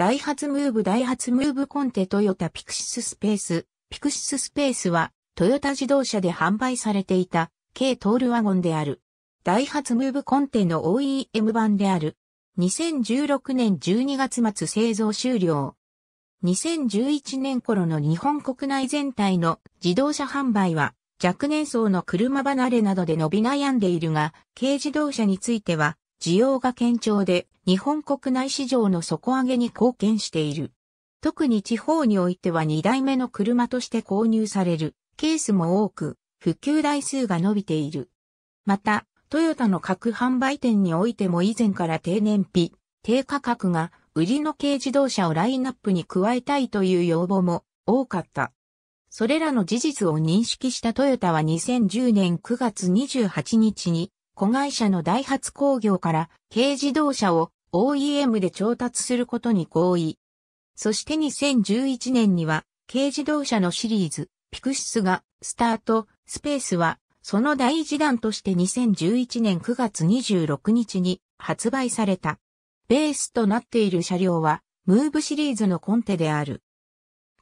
ダイハツムーブダイハツムーブコンテトヨタピクシススペース。ピクシススペースはトヨタ自動車で販売されていた軽トールワゴンである。ダイハツムーブコンテの OEM 版である。2016年12月末製造終了。2011年頃の日本国内全体の自動車販売は若年層の車離れなどで伸び悩んでいるが、軽自動車については需要が堅調で、日本国内市場の底上げに貢献している。特に地方においては2代目の車として購入されるケースも多く、普及台数が伸びている。また、トヨタの各販売店においても以前から低燃費、低価格が売りの軽自動車をラインナップに加えたいという要望も多かった。それらの事実を認識したトヨタは2010年9月28日に子会社のダイハツ工業から軽自動車を OEM で調達することに合意。そして2011年には軽自動車のシリーズ、ピクシスがスタート、スペースはその第一弾として2011年9月26日に発売された。ベースとなっている車両はムーブシリーズのコンテである。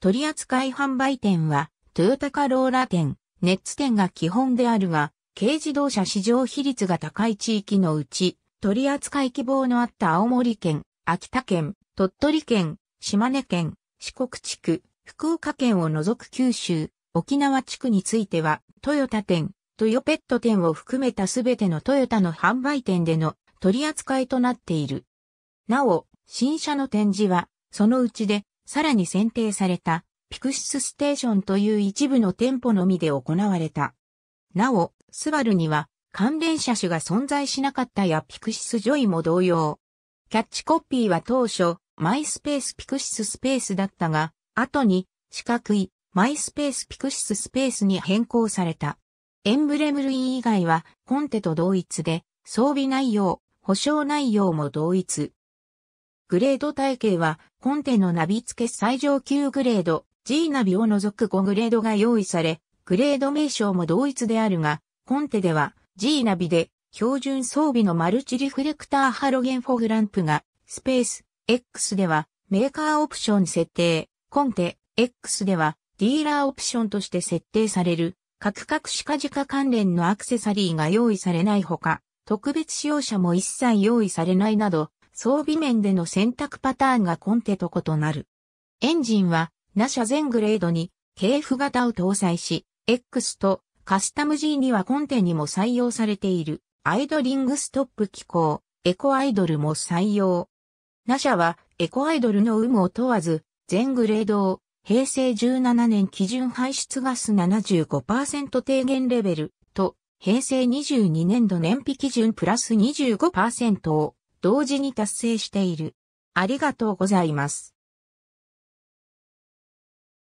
取扱販売店はトヨタカローラ店、ネッツ店が基本であるが、軽自動車市場比率が高い地域のうち、取り扱い希望のあった青森県、秋田県、鳥取県、島根県、四国地区、福岡県を除く九州、沖縄地区については、トヨタ店、トヨペット店を含めたすべてのトヨタの販売店での取り扱いとなっている。なお、新車の展示は、そのうちで、さらに選定された、ピクシスステーションという一部の店舗のみで行われた。なお、スバルには関連車種が存在しなかったやピクシスジョイも同様。キャッチコピーは当初、マイスペースピクシススペースだったが、後に四角いマイスペースピクシススペースに変更された。エンブレム類以外はコンテと同一で、装備内容、保証内容も同一。グレード体系はコンテのナビ付け最上級グレード G ナビを除く5グレードが用意され、グレード名称も同一であるが、コンテでは G ナビで標準装備のマルチリフレクターハロゲンフォグランプが、スペース X ではメーカーオプション設定、コンテ X ではディーラーオプションとして設定される、各々シカジカ関連のアクセサリーが用意されないほか、特別使用者も一切用意されないなど、装備面での選択パターンがコンテと異なる。エンジンは、ナシャ全グレードに、系譜型を搭載し、X とカスタム G にはコンテにも採用されているアイドリングストップ機構、エコアイドルも採用。ナャはエコアイドルの有無を問わず、全グレードを平成17年基準排出ガス75%低減レベルと平成22年度燃費基準プラス25%を同時に達成している。ありがとうございます。